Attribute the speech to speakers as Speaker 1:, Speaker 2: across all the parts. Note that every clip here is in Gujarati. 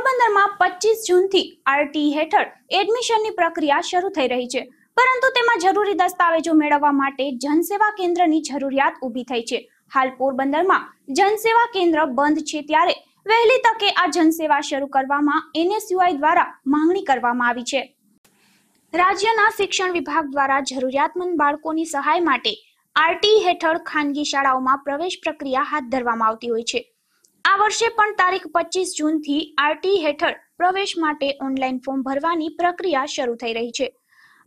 Speaker 1: પોરબંદરમાં પચીસ જૂનથી આરટી હેઠળ એડમિશનની પ્રક્રિયા શરૂ થઈ રહી છે પરંતુ તેમાં જરૂરી દસ્તાવેજો મેળવવા માટે જનસેવા કેન્દ્રની જરૂરિયાત ઊભી થઈ છે હાલ પોરબંદરમાં જનસેવા કેન્દ્ર બંધ છે ત્યારે વહેલી તકે આ જનસેવા શરૂ કરવામાં એનએસયુઆઈ દ્વારા માંગણી કરવામાં આવી છે રાજ્યના શિક્ષણ વિભાગ દ્વારા જરૂરિયાતમંદ બાળકોની સહાય માટે આરટી હેઠળ ખાનગી શાળાઓમાં પ્રવેશ પ્રક્રિયા હાથ ધરવામાં આવતી હોય છે આ વર્ષે પણ તારીખ પચીસ જૂનથી આરટી હેઠળ પ્રવેશ માટે ઓનલાઈન ફોર્મ ભરવાની પ્રક્રિયા શરૂ થઈ રહી છે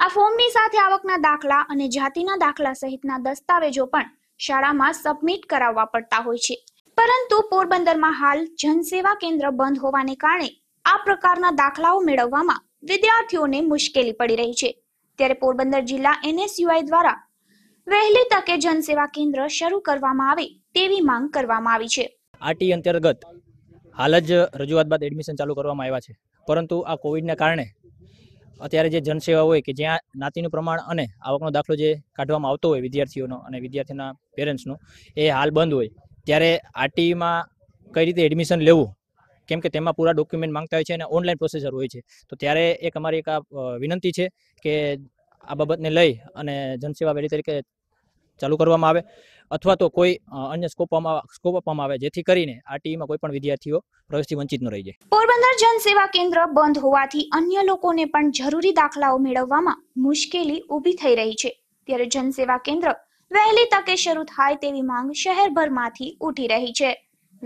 Speaker 1: આ ફોર્મની સાથે આવકના દાખલા અને જાતિના દાખલા સહિતના દસ્તાવેજો પણ શાળામાં સબમિટ કરાવવા પડતા હોય છે પરંતુ પોરબંદરમાં હાલ જનસેવા કેન્દ્ર બંધ હોવાને કારણે આ પ્રકારના દાખલાઓ મેળવવામાં વિદ્યાર્થીઓને મુશ્કેલી પડી રહી છે ત્યારે પોરબંદર જિલ્લા એનએસયુઆઈ દ્વારા વહેલી તકે જનસેવા કેન્દ્ર શરૂ કરવામાં આવે તેવી માંગ કરવામાં આવી છે
Speaker 2: આરટી અંતર્ગત હાલ જ રજૂઆત બાદ એડમિશન ચાલુ કરવામાં આવ્યા છે પરંતુ આ કોવિડના કારણે અત્યારે જે જનસેવા હોય કે જ્યાં નાતીનું પ્રમાણ અને આવકનો દાખલો જે કાઢવામાં આવતો હોય વિદ્યાર્થીઓનો અને વિદ્યાર્થીના પેરેન્ટ્સનો એ હાલ બંધ હોય ત્યારે આરટીમાં કઈ રીતે એડમિશન લેવું કેમ કે તેમાં પૂરા ડોક્યુમેન્ટ માંગતા હોય છે અને ઓનલાઈન પ્રોસેસર હોય છે તો ત્યારે એક અમારી એક વિનંતી છે કે આ બાબતને લઈ અને જનસેવા વહેલી તરીકે ચાલુ કરવામાં આવે અથવા તો કોઈ અન્ય સ્કોપ સ્કોપ આપવામાં આવે જેથી કરીને આ ટીમાં કોઈ પણ વિદ્યાર્થીઓ પ્રવેશથી વંચિત ન રહી જાય
Speaker 1: પોરબંદર જનસેવા કેન્દ્ર બંધ હોવાથી અન્ય લોકોને પણ જરૂરી દાખલાઓ મેળવવામાં મુશ્કેલી ઊભી થઈ રહી છે ત્યારે જનસેવા કેન્દ્ર વહેલી તકે શરૂ થાય તેવી માંગ શહેરભરમાંથી ઉઠી રહી છે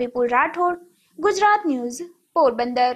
Speaker 1: વિપુલ રાઠોડ ગુજરાત ન્યૂઝ પોરબંદર